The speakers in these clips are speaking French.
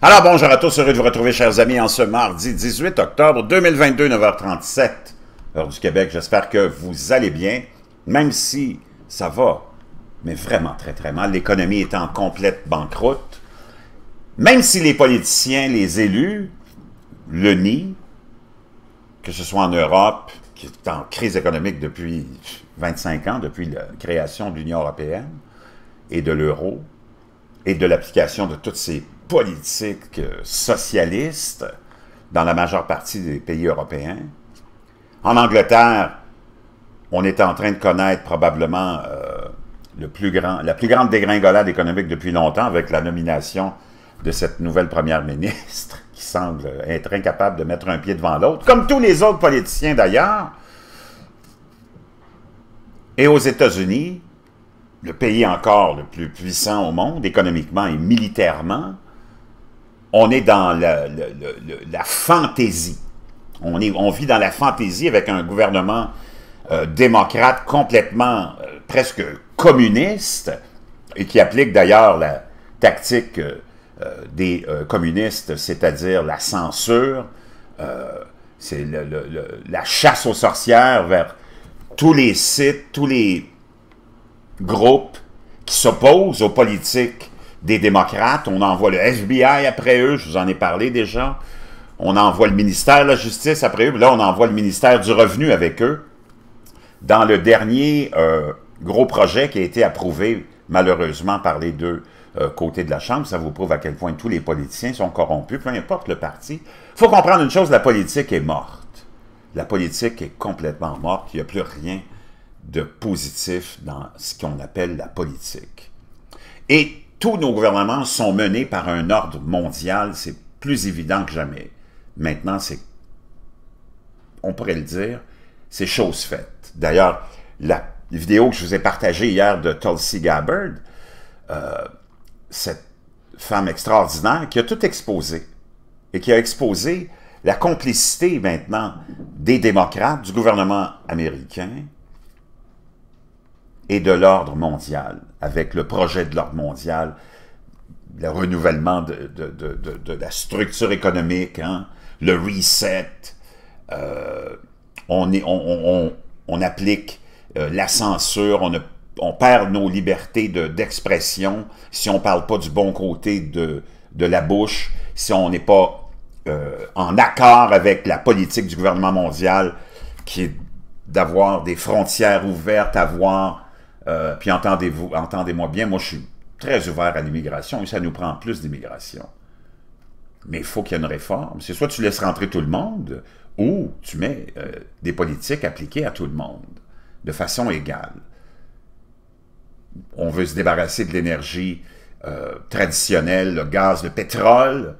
Alors bonjour à tous, heureux de vous retrouver chers amis en ce mardi 18 octobre 2022, 9h37, heure du Québec. J'espère que vous allez bien, même si ça va, mais vraiment très très mal. L'économie est en complète banqueroute. Même si les politiciens, les élus, le nient, que ce soit en Europe, qui est en crise économique depuis 25 ans, depuis la création de l'Union européenne et de l'euro, et de l'application de toutes ces politiques euh, socialistes dans la majeure partie des pays européens. En Angleterre, on est en train de connaître probablement euh, la plus grande dégringolade économique depuis longtemps avec la nomination de cette nouvelle première ministre qui semble être incapable de mettre un pied devant l'autre, comme tous les autres politiciens d'ailleurs. Et aux États-Unis, le pays encore le plus puissant au monde, économiquement et militairement, on est dans la, fantaisie. On, vit dans la fantaisie avec un gouvernement euh, démocrate complètement, euh, presque communiste, et qui applique d'ailleurs la tactique euh, des communistes, c'est-à-dire la censure, c'est la chasse aux sorcières vers tous les sites, tous les groupes qui s'opposent aux politiques des démocrates. On envoie le FBI après eux, je vous en ai parlé déjà. On envoie le ministère de la Justice après eux. Là, on envoie le ministère du Revenu avec eux. Dans le dernier euh, gros projet qui a été approuvé, malheureusement, par les deux euh, côtés de la Chambre, ça vous prouve à quel point tous les politiciens sont corrompus, peu importe le parti. Il faut comprendre une chose, la politique est morte. La politique est complètement morte. Il n'y a plus rien de positif dans ce qu'on appelle la politique. Et tous nos gouvernements sont menés par un ordre mondial, c'est plus évident que jamais. Maintenant, c'est, on pourrait le dire, c'est chose faite. D'ailleurs, la vidéo que je vous ai partagée hier de Tulsi Gabbard, euh, cette femme extraordinaire qui a tout exposé et qui a exposé la complicité maintenant des démocrates, du gouvernement américain, et de l'ordre mondial, avec le projet de l'ordre mondial, le renouvellement de, la structure économique, hein, le reset. Euh, on, est, on, applique euh, la censure, on, perd nos libertés d'expression si on ne parle pas du bon côté de, de la bouche, si on n'est pas euh, en accord avec la politique du gouvernement mondial qui est d'avoir des frontières ouvertes, avoir euh, puis entendez-vous, entendez-moi bien, moi je suis très ouvert à l'immigration et ça nous prend plus d'immigration. Mais il faut qu'il y ait une réforme. C'est soit tu laisses rentrer tout le monde ou tu mets euh, des politiques appliquées à tout le monde de façon égale. On veut se débarrasser de l'énergie euh, traditionnelle, le gaz, le pétrole,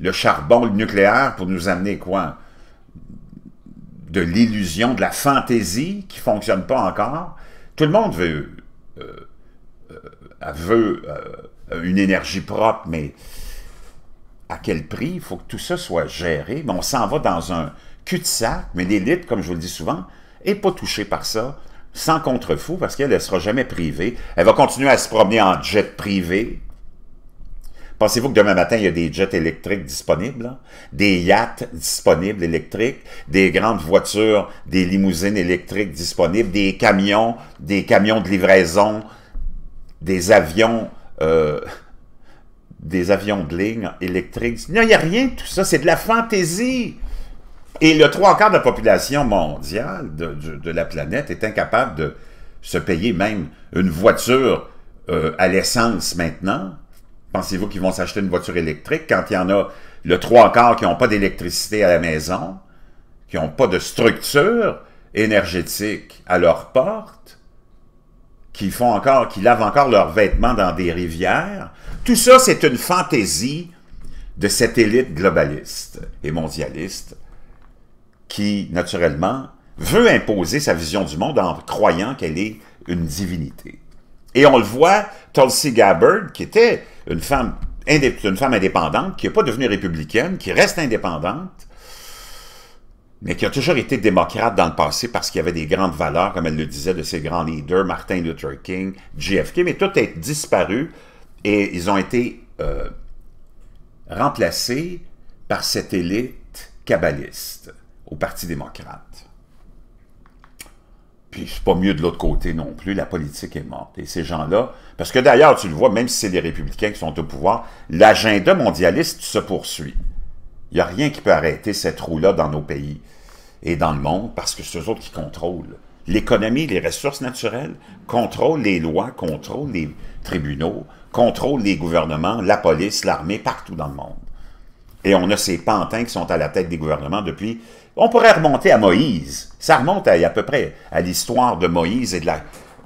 le charbon, le nucléaire pour nous amener quoi? De l'illusion, de la fantaisie qui ne fonctionne pas encore tout le monde veut, euh, euh, veut euh, une énergie propre, mais à quel prix? Il faut que tout ça soit géré. on s'en va dans un cul-de-sac, mais l'élite, comme je vous le dis souvent, n'est pas touchée par ça, sans contrefou, parce qu'elle ne sera jamais privée. Elle va continuer à se promener en jet privé, Pensez-vous que demain matin, il y a des jets électriques disponibles, des yachts disponibles électriques, des grandes voitures, des limousines électriques disponibles, des camions, des camions de livraison, des avions, euh, des avions de ligne électriques. Non, il n'y a rien de tout ça, c'est de la fantaisie. Et le trois quarts de la population mondiale de, la planète est incapable de se payer même une voiture euh, à l'essence maintenant. Pensez-vous qu'ils vont s'acheter une voiture électrique quand il y en a le trois quarts qui n'ont pas d'électricité à la maison, qui n'ont pas de structure énergétique à leur porte, qui font encore, qui lavent encore leurs vêtements dans des rivières. Tout ça, c'est une fantaisie de cette élite globaliste et mondialiste qui, naturellement, veut imposer sa vision du monde en croyant qu'elle est une divinité. Et on le voit, Tulsi Gabbard, qui était une femme, une femme indépendante qui n'est pas devenue républicaine, qui reste indépendante, mais qui a toujours été démocrate dans le passé parce qu'il y avait des grandes valeurs, comme elle le disait, de ses grands leaders, Martin Luther King, JFK, mais tout est disparu et ils ont été euh, remplacés par cette élite kabbaliste au Parti démocrate. Puis c'est pas mieux de l'autre côté non plus, la politique est morte. Et ces gens-là, parce que d'ailleurs, tu le vois, même si c'est les républicains qui sont au pouvoir, l'agenda mondialiste se poursuit. Il n'y a rien qui peut arrêter cette roue-là dans nos pays et dans le monde, parce que c'est eux autres qui contrôlent. L'économie, les ressources naturelles contrôlent les lois, contrôlent les tribunaux, contrôlent les gouvernements, la police, l'armée, partout dans le monde. Et on a ces pantins qui sont à la tête des gouvernements depuis on pourrait remonter à Moïse. Ça remonte à, peu près à l'histoire de Moïse et de la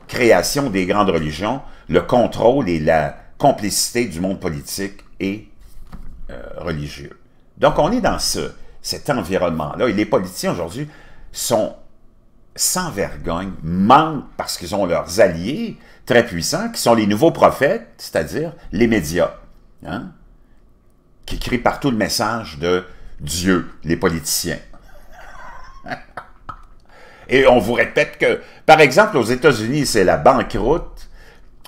création des grandes religions, le contrôle et la complicité du monde politique et euh, religieux. Donc on est dans ce, cet environnement-là. Et les politiciens aujourd'hui sont sans vergogne, manquent parce qu'ils ont leurs alliés très puissants, qui sont les nouveaux prophètes, c'est-à-dire les médias, hein, qui crient partout le message de Dieu, les politiciens. Et on vous répète que, par exemple, aux États-Unis, c'est la banqueroute.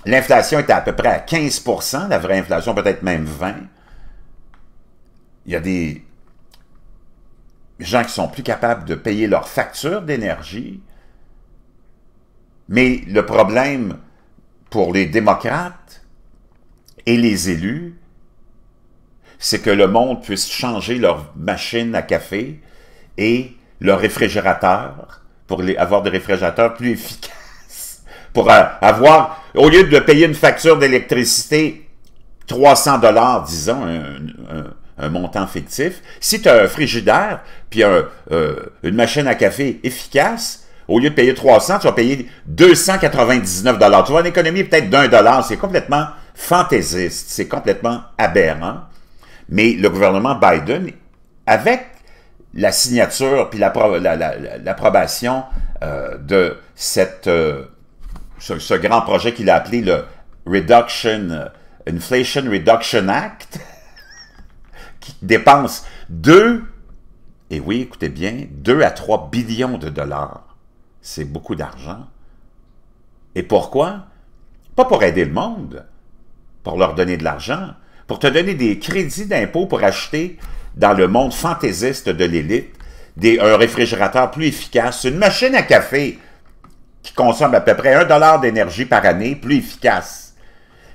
L'inflation est à, peu près à 15 la vraie inflation peut-être même 20 Il y a des gens qui sont plus capables de payer leurs factures d'énergie. Mais le problème pour les démocrates et les élus, c'est que le monde puisse changer leur machine à café et leur réfrigérateur pour les, avoir des réfrigérateurs plus efficaces. Pour euh, avoir, au lieu de payer une facture d'électricité 300 dollars, disons, un, montant fictif, si tu as un frigidaire puis euh, une machine à café efficace, au lieu de payer 300, tu vas payer 299 dollars. Tu vois, une économie peut-être d'un dollar. C'est complètement fantaisiste. C'est complètement aberrant. Mais le gouvernement Biden, avec la signature puis l'approbation euh, de cette, euh, ce, grand projet qu'il a appelé le Reduction, euh, Inflation Reduction Act, qui dépense 2, et oui, écoutez bien, 2 à 3 billions de dollars. C'est beaucoup d'argent. Et pourquoi? Pas pour aider le monde, pour leur donner de l'argent, pour te donner des crédits d'impôt pour acheter, dans le monde fantaisiste de l'élite, un réfrigérateur plus efficace, une machine à café qui consomme à peu près un dollar d'énergie par année, plus efficace.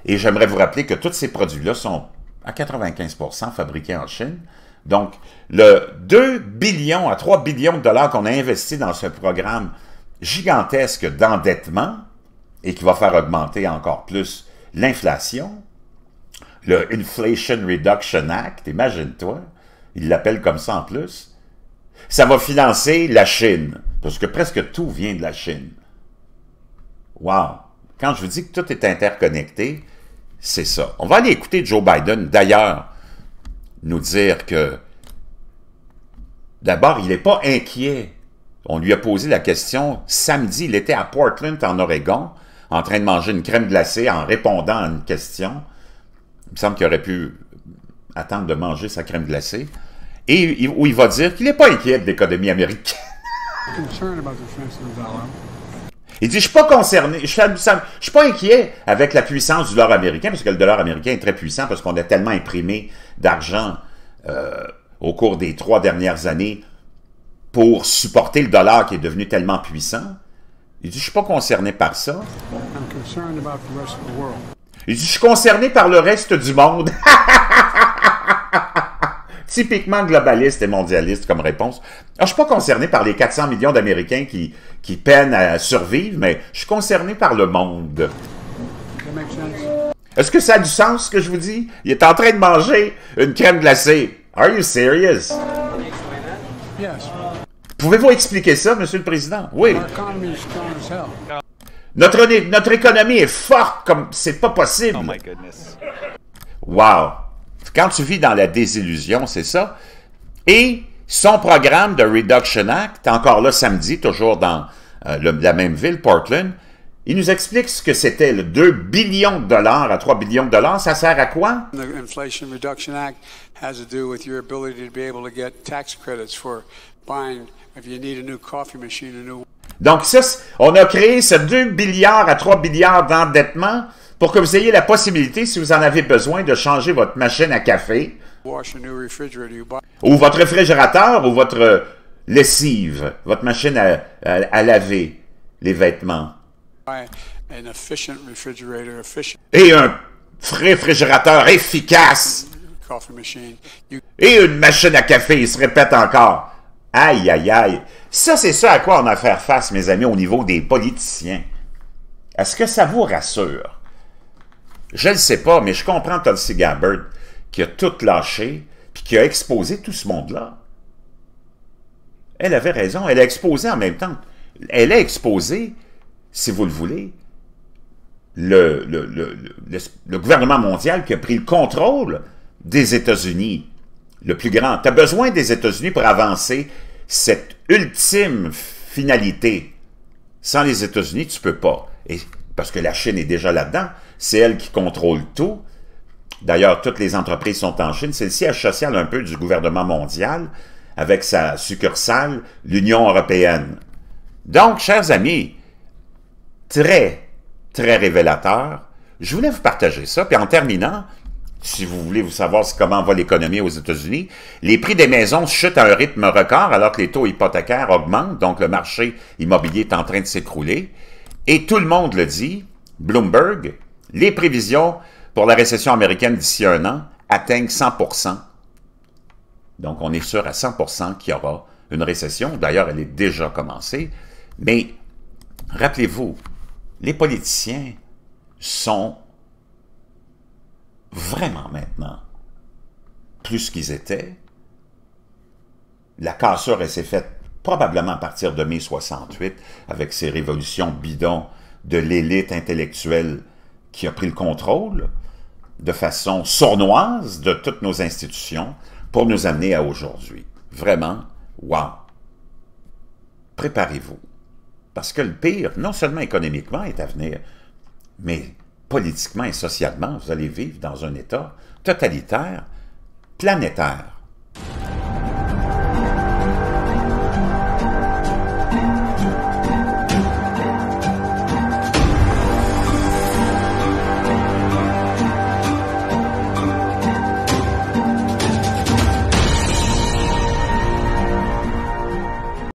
Et j'aimerais vous rappeler que tous ces produits-là sont à 95% fabriqués en Chine. Donc, le 2 billions à 3 billions de dollars qu'on a investi dans ce programme gigantesque d'endettement et qui va faire augmenter encore plus l'inflation, le Inflation Reduction Act, imagine-toi, il l'appelle comme ça en plus, ça va financer la Chine, parce que presque tout vient de la Chine. Wow! Quand je vous dis que tout est interconnecté, c'est ça. On va aller écouter Joe Biden, d'ailleurs, nous dire que, d'abord, il n'est pas inquiet. On lui a posé la question samedi, il était à Portland, en Oregon, en train de manger une crème glacée en répondant à une question me semble qu'il aurait pu attendre de manger sa crème glacée. Et où il va dire qu'il n'est pas inquiet de l'économie américaine. Il dit, je suis pas concerné, je suis, suis pas inquiet avec la puissance du dollar américain, parce que le dollar américain est très puissant, parce qu'on a tellement imprimé d'argent euh, au cours des trois dernières années pour supporter le dollar qui est devenu tellement puissant. Il dit, je suis pas concerné par ça. Je suis concerné par le reste du monde. Typiquement globaliste et mondialiste comme réponse. Alors, je suis pas concerné par les 400 millions d'Américains qui, qui peinent à survivre, mais je suis concerné par le monde. Est-ce que ça a du sens ce que je vous dis? Il est en train de manger une crème glacée. Are you serious? Pouvez-vous expliquer ça, Monsieur le Président? Oui. Notre, économie est forte comme c'est pas possible. Oh Wow. Quand tu vis dans la désillusion, c'est ça. Et son programme de Reduction Act, encore là samedi, toujours dans euh, la même ville, Portland, il nous explique ce que c'était le 2 billions de dollars à 3 billions de dollars. Ça sert à quoi? The Reduction Act has to do with your ability to be able to get tax credits for buying, if you need a new coffee machine, a new... Donc, ça, on a créé ce 2 milliards à 3 milliards d'endettement pour que vous ayez la possibilité, si vous en avez besoin, de changer votre machine à café ou votre réfrigérateur ou votre euh, lessive, votre machine à, à laver les vêtements. Et un réfrigérateur efficace. Et une machine à café, il se répète encore. Aïe, aïe, aïe. Ça, c'est ça à quoi on a à faire face, mes amis, au niveau des politiciens. Est-ce que ça vous rassure? Je ne sais pas, mais je comprends Tulsi Gabbard qui a tout lâché puis qui a exposé tout ce monde-là. Elle avait raison. Elle a exposé en même temps. Elle a exposé, si vous le voulez, le gouvernement mondial qui a pris le contrôle des États-Unis le plus grand. Tu as besoin des États-Unis pour avancer cette ultime finalité. Sans les États-Unis, tu peux pas. Et, parce que la Chine est déjà là-dedans. C'est elle qui contrôle tout. D'ailleurs, toutes les entreprises sont en Chine. C'est le siège social un peu du gouvernement mondial avec sa succursale, l'Union européenne. Donc, chers amis, très, très révélateur. Je voulais vous partager ça. Puis en terminant, si vous voulez vous savoir comment va l'économie aux États-Unis, les prix des maisons chutent à un rythme record alors que les taux hypothécaires augmentent, donc le marché immobilier est en train de s'écrouler. Et tout le monde le dit, Bloomberg, les prévisions pour la récession américaine d'ici un an atteignent 100 Donc on est sûr à 100 qu'il y aura une récession. D'ailleurs, elle est déjà commencée. Mais rappelez-vous, les politiciens sont vraiment maintenant, plus qu'ils étaient, la cassure, s'est faite probablement à partir de mai avec ces révolutions bidons de l'élite intellectuelle qui a pris le contrôle de façon sournoise de toutes nos institutions pour nous amener à aujourd'hui. Vraiment, wow! Préparez-vous. Parce que le pire, non seulement économiquement, est à venir, mais politiquement et socialement, vous allez vivre dans un État totalitaire, planétaire.